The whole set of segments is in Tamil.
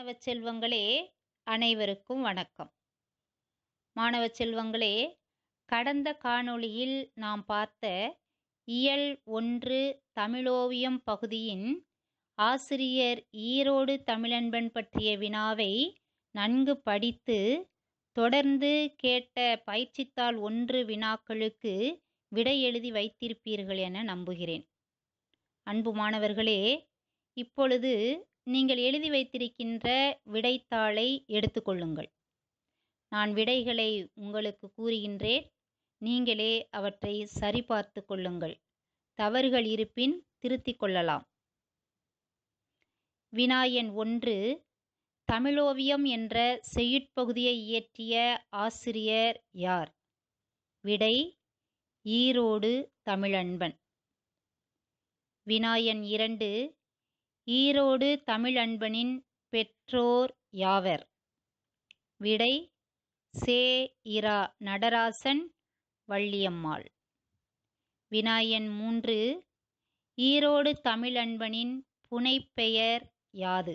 மாணவ செல்வங்களே அனைவருக்கும் வணக்கம் மாணவ செல்வங்களே கடந்த காணொளியில் நாம் பார்த்த இயல் ஒன்று தமிழோவியம் பகுதியின் ஆசிரியர் ஈரோடு தமிழன்பன் பற்றிய வினாவை நன்கு படித்து தொடர்ந்து கேட்ட பயிற்சித்தாள் ஒன்று வினாக்களுக்கு விடை எழுதி வைத்திருப்பீர்கள் என நம்புகிறேன் அன்பு மாணவர்களே இப்பொழுது நீங்கள் எழுதி வைத்திருக்கின்ற விடைத்தாளை எடுத்துக்கொள்ளுங்கள் நான் விடைகளை உங்களுக்கு கூறுகின்றேன் நீங்களே அவற்றை சரிபார்த்து கொள்ளுங்கள் தவறுகள் இருப்பின் திருத்திக் கொள்ளலாம் வினாயன் ஒன்று தமிழோவியம் என்ற செய்யுட்பகுதியை இயற்றிய ஆசிரியர் யார் விடை ஈரோடு தமிழன்பன் வினாயன் இரண்டு ஈரோடு தமிழன்பனின் பெற்றோர் யாவர் விடை சே இரா நடராசன் வள்ளியம்மாள் வினாயன் மூன்று ஈரோடு தமிழன்பனின் புனைப்பெயர் யாது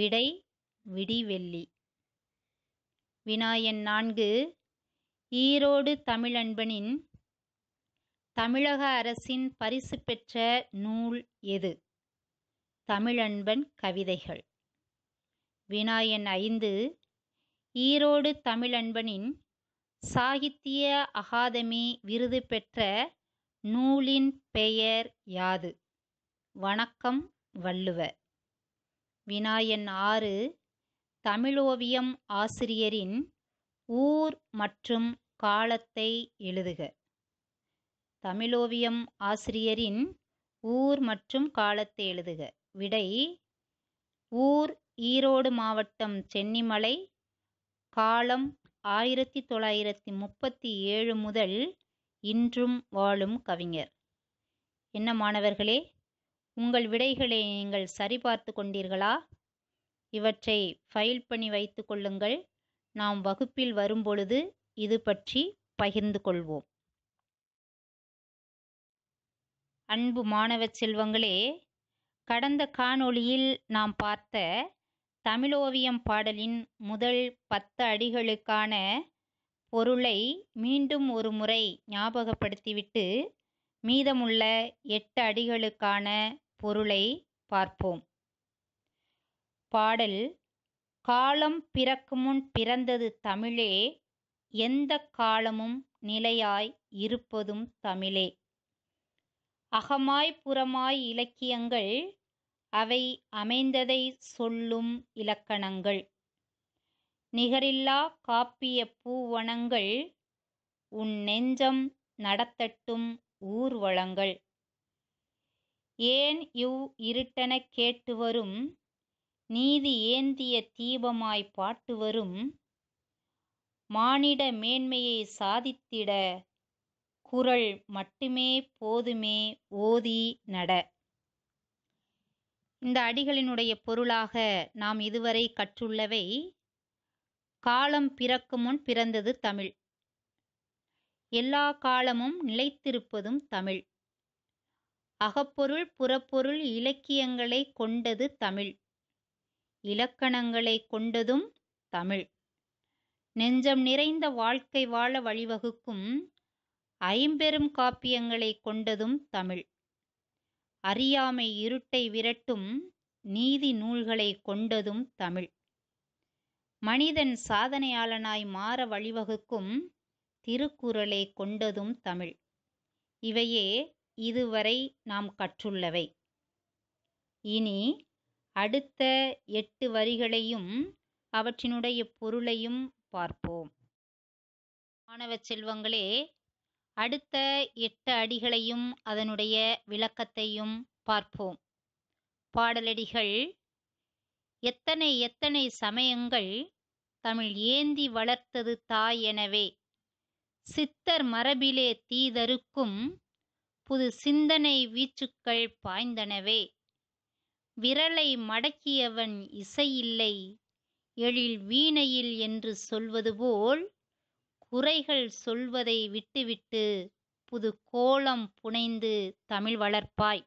விடை விடிவெள்ளி வினாயன் நான்கு ஈரோடு தமிழன்பனின் தமிழக அரசின் பரிசு பெற்ற நூல் எது தமிழன்பன் கவிதைகள் வினாயன் ஐந்து ஈரோடு தமிழன்பனின் சாகித்ய அகாதமி விருது பெற்ற நூலின் பெயர் யாது வணக்கம் வள்ளுவர் வினாயன் ஆறு தமிழோவியம் ஆசிரியரின் ஊர் மற்றும் காலத்தை எழுதுக தமிழோவியம் ஆசிரியரின் ஊர் மற்றும் காலத்தை எழுதுக விடை ஊர் ஈரோடு மாவட்டம் சென்னிமலை காலம் ஆயிரத்தி தொள்ளாயிரத்தி முப்பத்தி ஏழு முதல் இன்றும் வாழும் கவிஞர் என்ன மாணவர்களே உங்கள் விடைகளை நீங்கள் சரிபார்த்து கொண்டீர்களா இவற்றை ஃபைல் பண்ணி வைத்து கொள்ளுங்கள் நாம் வகுப்பில் வரும்பொழுது இது பற்றி பகிர்ந்து கொள்வோம் அன்பு மாணவ செல்வங்களே கடந்த காணொளியில் நாம் பார்த்த தமிழோவியம் பாடலின் முதல் பத்து அடிகளுக்கான பொருளை மீண்டும் ஒரு முறை ஞாபகப்படுத்திவிட்டு மீதமுள்ள எட்டு அடிகளுக்கான பொருளை பார்ப்போம் பாடல் காலம் பிறக்குமுன் பிறந்தது தமிழே எந்த காலமும் நிலையாய் இருப்பதும் தமிழே அகமாய் புறமாய் இலக்கியங்கள் அவை அமைந்ததை சொல்லும் இலக்கணங்கள் நிகரில்லா காப்பிய பூவனங்கள் உன் நெஞ்சம் நடத்தட்டும் ஊர்வலங்கள் ஏன் இவ் இருட்டெனக் கேட்டு வரும் நீதி ஏந்திய தீபமாய் பாட்டு வரும் மானிட மேன்மையை சாதித்திட குரல் மட்டுமே போதுமே ஓதி நட இந்த அடிகளினுடைய பொருளாக நாம் இதுவரை கற்றுள்ளவை காலம் பிறக்கும் முன் பிறந்தது தமிழ் எல்லா காலமும் நிலைத்திருப்பதும் தமிழ் அகப்பொருள் புறப்பொருள் இலக்கியங்களை கொண்டது தமிழ் இலக்கணங்களை கொண்டதும் தமிழ் நெஞ்சம் நிறைந்த வாழ்க்கை வாழ வழிவகுக்கும் ஐம்பெரும் காப்பியங்களை கொண்டதும் தமிழ் அறியாமை இருட்டை விரட்டும் நீதி நூல்களை கொண்டதும் தமிழ் மனிதன் சாதனையாளனாய் மாற வழிவகுக்கும் திருக்குறளை கொண்டதும் தமிழ் இவையே இதுவரை நாம் கற்றுள்ளவை இனி அடுத்த எட்டு வரிகளையும் அவற்றினுடைய பொருளையும் பார்ப்போம் மாணவ செல்வங்களே அடுத்த எட்டு அடிகளையும் அதனுடைய விளக்கத்தையும் பார்ப்போம் பாடலடிகள் எத்தனை எத்தனை சமயங்கள் தமிழ் ஏந்தி வளர்த்தது தாய் எனவே சித்தர் மரபிலே தீதருக்கும் புது சிந்தனை வீச்சுக்கள் பாய்ந்தனவே விரலை மடக்கியவன் இசையில்லை எழில் வீணையில் என்று சொல்வது போல் குறைகள் சொல்வதை விட்டுவிட்டு புது கோலம் புனைந்து தமிழ் வளர்ப்பாய்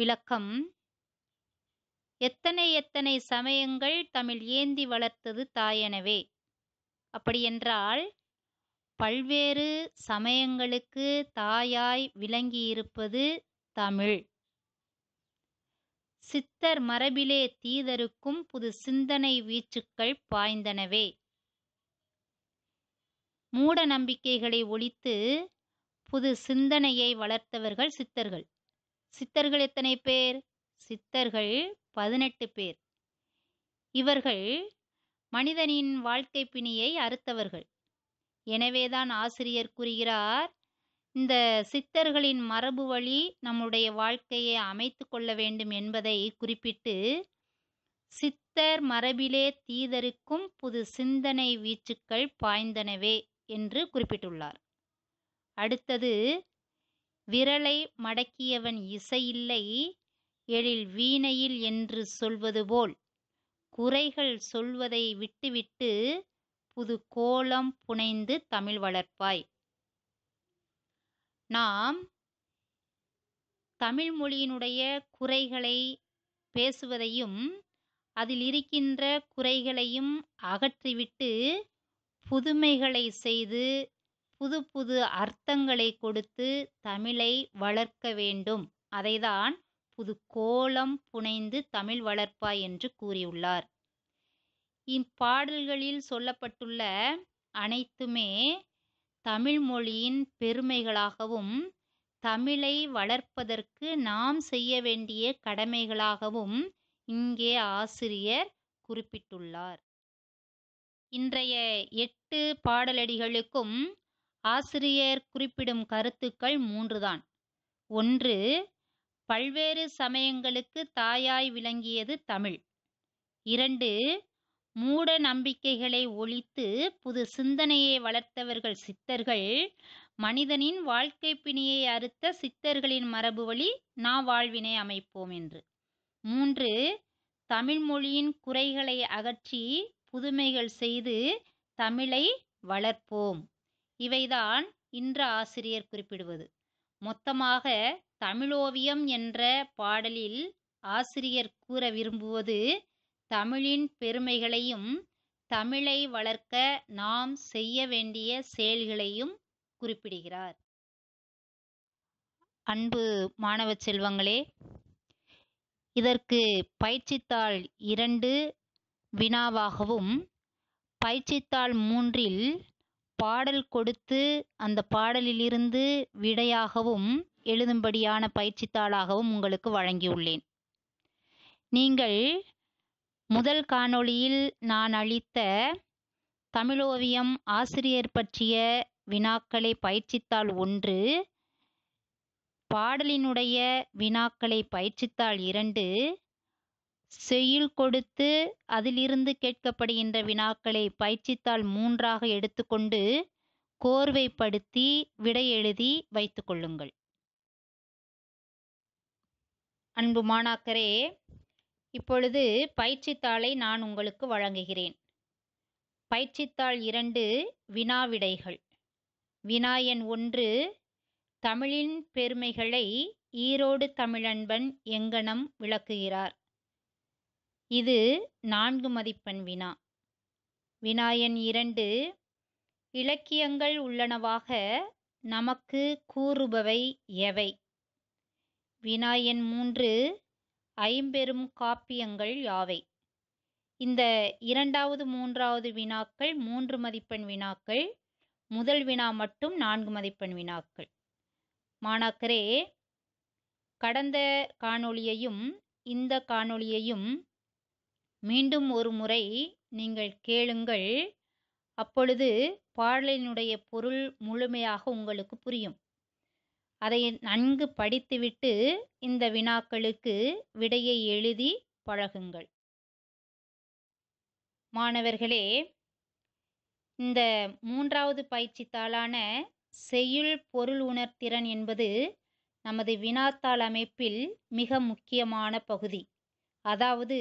விளக்கம் எத்தனை எத்தனை சமயங்கள் தமிழ் ஏந்தி வளர்த்தது தாயெனவே அப்படியென்றால் பல்வேறு சமயங்களுக்கு தாயாய் விளங்கியிருப்பது தமிழ் சித்தர் மரபிலே தீதருக்கும் புது சிந்தனை வீச்சுக்கள் பாய்ந்தனவே மூட நம்பிக்கைகளை ஒழித்து புது சிந்தனையை வளர்த்தவர்கள் சித்தர்கள் சித்தர்கள் எத்தனை பேர் சித்தர்கள் பதினெட்டு பேர் இவர்கள் மனிதனின் வாழ்க்கை பிணியை அறுத்தவர்கள் எனவேதான் ஆசிரியர் கூறுகிறார் இந்த சித்தர்களின் மரபு வழி நம்முடைய வாழ்க்கையை அமைத்து கொள்ள வேண்டும் என்பதை குறிப்பிட்டு சித்தர் மரபிலே தீதருக்கும் புது சிந்தனை வீச்சுக்கள் பாய்ந்தனவே என்று குறிப்பிட்டுள்ளார் அடுத்தது விரலை மடக்கியவன் இசையில்லை எழில் வீணையில் என்று சொல்வது போல் குறைகள் சொல்வதை விட்டுவிட்டு புது கோலம் புனைந்து தமிழ் வளர்ப்பாய் நாம் தமிழ் மொழியினுடைய குறைகளை பேசுவதையும் அதில் இருக்கின்ற குறைகளையும் அகற்றிவிட்டு புதுமைகளை செய்து புது புது அர்த்தங்களை கொடுத்து தமிழை வளர்க்க வேண்டும் அதைதான் புது கோலம் புனைந்து தமிழ் வளர்ப்பாய் என்று கூறியுள்ளார் இப்பாடல்களில் சொல்லப்பட்டுள்ள அனைத்துமே தமிழ் மொழியின் பெருமைகளாகவும் தமிழை வளர்ப்பதற்கு நாம் செய்ய வேண்டிய கடமைகளாகவும் இங்கே ஆசிரியர் குறிப்பிட்டுள்ளார் இன்றைய எட்டு பாடலடிகளுக்கும் ஆசிரியர் குறிப்பிடும் கருத்துக்கள் மூன்றுதான் ஒன்று பல்வேறு சமயங்களுக்கு தாயாய் விளங்கியது தமிழ் இரண்டு மூட நம்பிக்கைகளை ஒழித்து புது சிந்தனையை வளர்த்தவர்கள் சித்தர்கள் மனிதனின் வாழ்க்கை பிணியை அறுத்த சித்தர்களின் மரபு வழி நா வாழ்வினை அமைப்போம் என்று மூன்று தமிழ் மொழியின் குறைகளை அகற்றி புதுமைகள் செய்து தமிழை வளர்ப்போம் இவைதான் இன்று ஆசிரியர் குறிப்பிடுவது மொத்தமாக தமிழோவியம் என்ற பாடலில் ஆசிரியர் கூற விரும்புவது தமிழின் பெருமைகளையும் தமிழை வளர்க்க நாம் செய்ய வேண்டிய செயல்களையும் குறிப்பிடுகிறார் அன்பு மாணவ செல்வங்களே இதற்கு பயிற்சித்தாள் இரண்டு வினாவாகவும் பயிற்சித்தாள் மூன்றில் பாடல் கொடுத்து அந்த பாடலிலிருந்து விடையாகவும் எழுதும்படியான பயிற்சித்தாளாகவும் உங்களுக்கு வழங்கியுள்ளேன் நீங்கள் முதல் காணொளியில் நான் அளித்த தமிழோவியம் ஆசிரியர் பற்றிய வினாக்களை பயிற்சித்தாள் ஒன்று பாடலினுடைய வினாக்களை பயிற்சித்தாள் இரண்டு செய்யுள் கொடுத்து அதிலிருந்து கேட்கப்படுகின்ற வினாக்களை பயிற்சித்தாள் மூன்றாக எடுத்துக்கொண்டு கோர்வைப்படுத்தி விடை எழுதி கொள்ளுங்கள் அன்பு மாணாக்கரே இப்பொழுது பயிற்சித்தாளை நான் உங்களுக்கு வழங்குகிறேன் பயிற்சித்தாள் இரண்டு வினாவிடைகள் எண் ஒன்று தமிழின் பெருமைகளை ஈரோடு தமிழன்பன் எங்கனம் விளக்குகிறார் இது நான்கு மதிப்பெண் வினா வினாயன் இரண்டு இலக்கியங்கள் உள்ளனவாக நமக்கு கூறுபவை எவை வினாயன் மூன்று ஐம்பெரும் காப்பியங்கள் யாவை இந்த இரண்டாவது மூன்றாவது வினாக்கள் மூன்று மதிப்பெண் வினாக்கள் முதல் வினா மட்டும் நான்கு மதிப்பெண் வினாக்கள் மாணாக்கரே கடந்த காணொளியையும் இந்த காணொளியையும் மீண்டும் ஒரு முறை நீங்கள் கேளுங்கள் அப்பொழுது பாடலினுடைய பொருள் முழுமையாக உங்களுக்கு புரியும் அதை நன்கு படித்துவிட்டு இந்த வினாக்களுக்கு விடையை எழுதி பழகுங்கள் மாணவர்களே இந்த மூன்றாவது பயிற்சி தாளான செய்யுள் பொருள் உணர்திறன் என்பது நமது வினாத்தாள் அமைப்பில் மிக முக்கியமான பகுதி அதாவது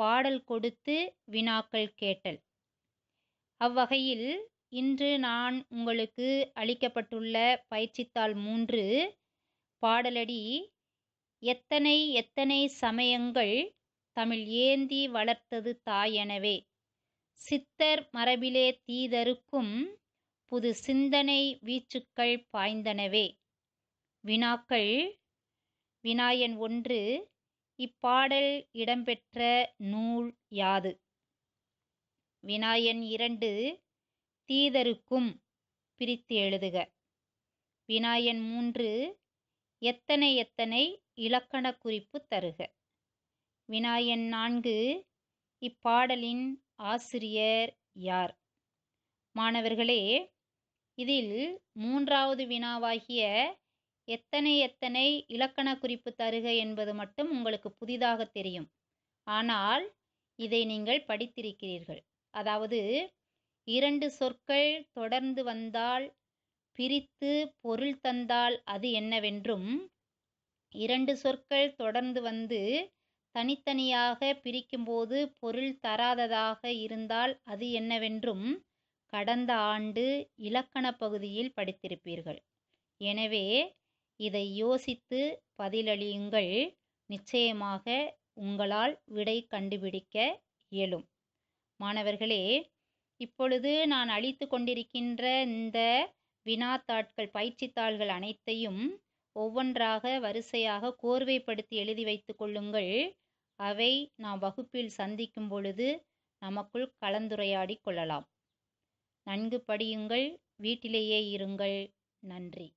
பாடல் கொடுத்து வினாக்கள் கேட்டல் அவ்வகையில் இன்று நான் உங்களுக்கு அளிக்கப்பட்டுள்ள பயிற்சித்தாள் மூன்று பாடலடி எத்தனை எத்தனை சமயங்கள் தமிழ் ஏந்தி வளர்த்தது தாயெனவே சித்தர் மரபிலே தீதருக்கும் புது சிந்தனை வீச்சுக்கள் பாய்ந்தனவே வினாக்கள் வினாயன் ஒன்று இப்பாடல் இடம்பெற்ற நூல் யாது வினாயன் இரண்டு தீதருக்கும் பிரித்து எழுதுக வினாயன் மூன்று எத்தனை எத்தனை இலக்கண குறிப்பு தருக வினாயன் நான்கு இப்பாடலின் ஆசிரியர் யார் மாணவர்களே இதில் மூன்றாவது வினாவாகிய எத்தனை எத்தனை இலக்கணக் குறிப்பு தருக என்பது மட்டும் உங்களுக்கு புதிதாக தெரியும் ஆனால் இதை நீங்கள் படித்திருக்கிறீர்கள் அதாவது இரண்டு சொற்கள் தொடர்ந்து வந்தால் பிரித்து பொருள் தந்தால் அது என்னவென்றும் இரண்டு சொற்கள் தொடர்ந்து வந்து தனித்தனியாக பிரிக்கும்போது பொருள் தராததாக இருந்தால் அது என்னவென்றும் கடந்த ஆண்டு இலக்கண பகுதியில் படித்திருப்பீர்கள் எனவே இதை யோசித்து பதிலளியுங்கள் நிச்சயமாக உங்களால் விடை கண்டுபிடிக்க இயலும் மாணவர்களே இப்பொழுது நான் அளித்து கொண்டிருக்கின்ற இந்த வினாத்தாட்கள் பயிற்சித்தாள்கள் அனைத்தையும் ஒவ்வொன்றாக வரிசையாக கோர்வைப்படுத்தி எழுதி வைத்து கொள்ளுங்கள் அவை நாம் வகுப்பில் சந்திக்கும் பொழுது நமக்குள் கலந்துரையாடி கொள்ளலாம் நன்கு படியுங்கள் வீட்டிலேயே இருங்கள் நன்றி